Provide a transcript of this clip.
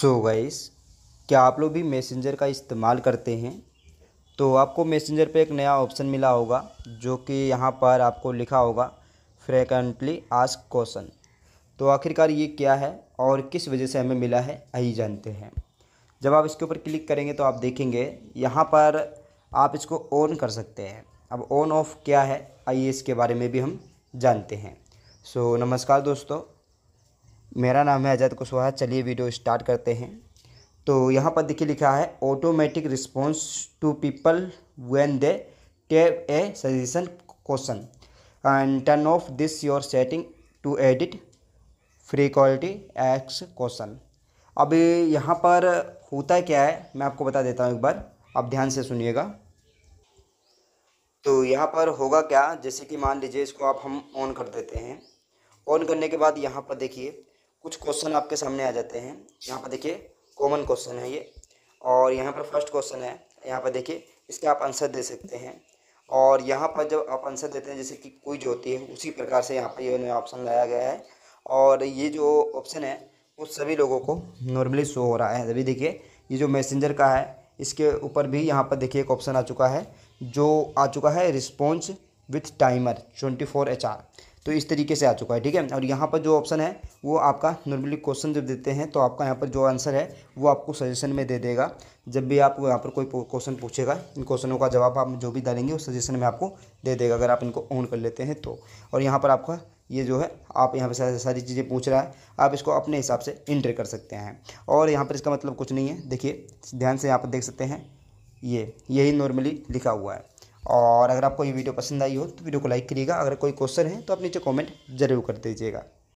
सो so guys क्या आप लोग भी मैसेंजर का इस्तेमाल करते हैं तो आपको मैसेंजर पे एक नया ऑप्शन मिला होगा जो कि यहाँ पर आपको लिखा होगा फ्रेकेंटली आस्क क्वेश्चन तो आखिरकार ये क्या है और किस वजह से हमें मिला है आई जानते हैं जब आप इसके ऊपर क्लिक करेंगे तो आप देखेंगे यहाँ पर आप इसको ऑन कर सकते हैं अब ऑन ऑफ क्या है आइए इसके बारे में भी हम जानते हैं सो so, नमस्कार दोस्तों मेरा नाम है अजय कुशवाहा चलिए वीडियो स्टार्ट करते हैं तो यहाँ पर देखिए लिखा है automatic response to people when they take a suggestion question and turn off this your setting to edit free quality X question अब यहाँ पर होता क्या है मैं आपको बता देता हूँ एक बार आप ध्यान से सुनिएगा तो यहाँ पर होगा क्या जैसे कि मान लीजिए इसको आप हम ऑन कर देते हैं ऑन करने के बाद यहाँ पर देखिए कुछ क्वेश्चन आपके सामने आ जाते हैं यहाँ पर देखिए कॉमन क्वेश्चन है ये और यहाँ पर फर्स्ट क्वेश्चन है यहाँ पर देखिए इसके आप आंसर दे सकते हैं और यहाँ पर जब आप आंसर देते हैं जैसे कि कोई जो होती है उसी प्रकार से यहाँ पर ये ऑप्शन लाया गया है और ये जो ऑप्शन है वो सभी लोगों को नॉर्मली शो हो रहा है अभी देखिए ये जो मैसेंजर का है इसके ऊपर भी यहाँ पर देखिए एक ऑप्शन आ चुका है जो आ चुका है response with timer twenty four H R तो इस तरीके से आ चुका है ठीक है और यहाँ पर जो ऑप्शन है वो आपका नॉर्मली क्वेश्चन जब देते हैं तो आपका यहाँ पर जो आंसर है वो आपको सजेशन में दे देगा जब भी आप यहाँ पर कोई क्वेश्चन पूछेगा इन क्वेश्चनों का जवाब आप जो भी डालेंगे वो सजेशन में आपको दे देगा अगर आप इनको ऑन कर लेते हैं तो और यहाँ पर आपका ये जो है आप यहाँ पर सारी चीज़ें पूछ रहा है आप इसको अपने हिसाब से इंटर कर सकते हैं और यहाँ पर इसका मतलब कुछ नहीं है देखिए ध्यान से यहाँ पर देख सकते हैं ये यही नॉर्मली लिखा हुआ है और अगर आपको ये वीडियो पसंद आई हो तो वीडियो को लाइक करिएगा अगर कोई क्वेश्चन है तो आप नीचे कॉमेंट जरूर कर दीजिएगा